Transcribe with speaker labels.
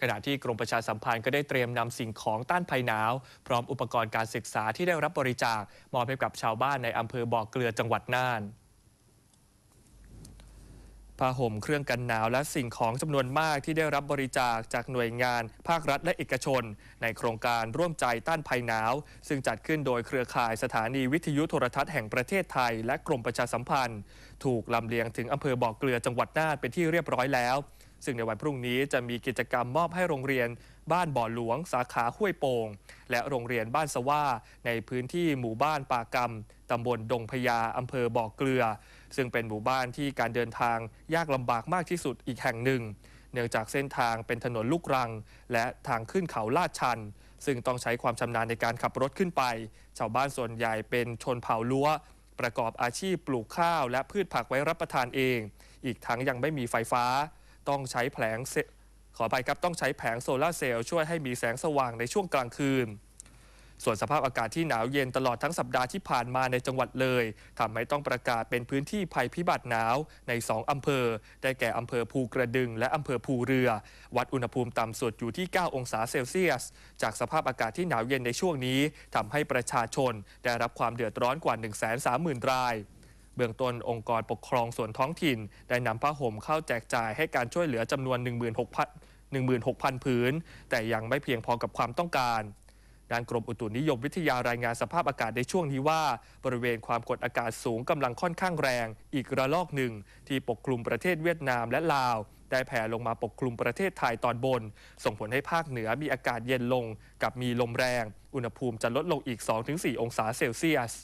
Speaker 1: ขณะที่กรมประชาสัมพันธ์ก็ได้เตรียมนำสิ่งของต้านภัยหนาว พร้อมอุปกรณ์การศึกษาที่ได้รับบริจาคมอบให้กับชาวบ้านในอำเภอบ่อเกลือจังหวัดน่านผ้าห่มเครื่องกันหนาวและสิ่งของจำนวนมากที่ได้รับบริจาคจากหน่วยงาน ภาครัฐและเอกชน ในโครงการร่วมใจต้านภัยหนาวซึ่งจัดขึ้นโดยเครือข่ายสถานีวิทยุโทรทัศน์แห่งประเทศไทยและกรมประชาสัมพันธ์ ถูกลำเลียงถึงอำเภอบ่อกเกลือจังหวัดน่านเป็นที่เรียบร้อยแล้วซึ่งในวันพรุ่งนี้จะมีกิจกรรมมอบให้โรงเรียนบ้านบ่อหลวง สาขาห้วยโป่งและโรงเรียนบ้านสว่าในพื้นที่หมู่บ้านป่ากรรม ตำบลดงพญาอำเภอบ่อกเกลือ ซึ่งเป็นหมู่บ้านที่การเดินทางยากลำบากมากที่สุดอีกแห่งหนึ่ง เนื่องจากเส้นทางเป็นถนนลูกรัง และทางขึ้นเขาลาดชัน ซึ่งต้องใช้ความชำนาญในการขับรถขึ้นไป ชาวบ้านส่วนใหญ่เป็นชนเผ่าล้วประกอบอาชีพปลูกข้าวและพืชผักไว้รับประทานเอง อีกทั้งยังไม่มีไฟฟ้าต้องใช้แผงขอไปครับ ต้องใช้แผงโซลาเซลล์ช่วยให้มีแสงสว่างในช่วงกลางคืน ส่วนสภาพอากาศที่หนาวเย็นตลอดทั้งสัปดาห์ที่ผ่านมาในจังหวัดเลยทำให้ต้องประกาศเป็นพื้นที่ภัยพิบัติหนาวใน 2อำเภอ ได้แก่อำเภอภูกระดึง และอำเภอภูเรือ วัดอุณหภูมิต่ำสุดอยู่ที่ 9 องศาเซลเซียส จากสภาพอากาศที่หนาวเย็นในช่วงนี้ทำให้ประชาชน ได้รับความเดือดร้อนกว่า1 3 0 0 0 0 รายเบื้องต้นองค์กรปกครองส่วนท้องถิ่นได้นำผ้าห่มเข้าแจกจ่ายให้การช่วยเหลือจำนวน 16,000 16,000 ผืนแต่ยังไม่เพียงพอกับความต้องการ ด้านกรมอุตุนิยมวิทยารายงานสภาพอากาศในช่วงนี้ว่าบริเวณความกดอากาศสูงกำลังค่อนข้างแรงอีกระลอกหนึ่งที่ปกคลุมประเทศเวียดนามและลาว ได้แผ่ลงมาปกคลุมประเทศไทยตอนบน ส่งผลให้ภาคเหนือมีอากาศเย็นลง กับมีลมแรง อุณหภูมิจะลดลงอีก 2-4 องศาเซลเซียส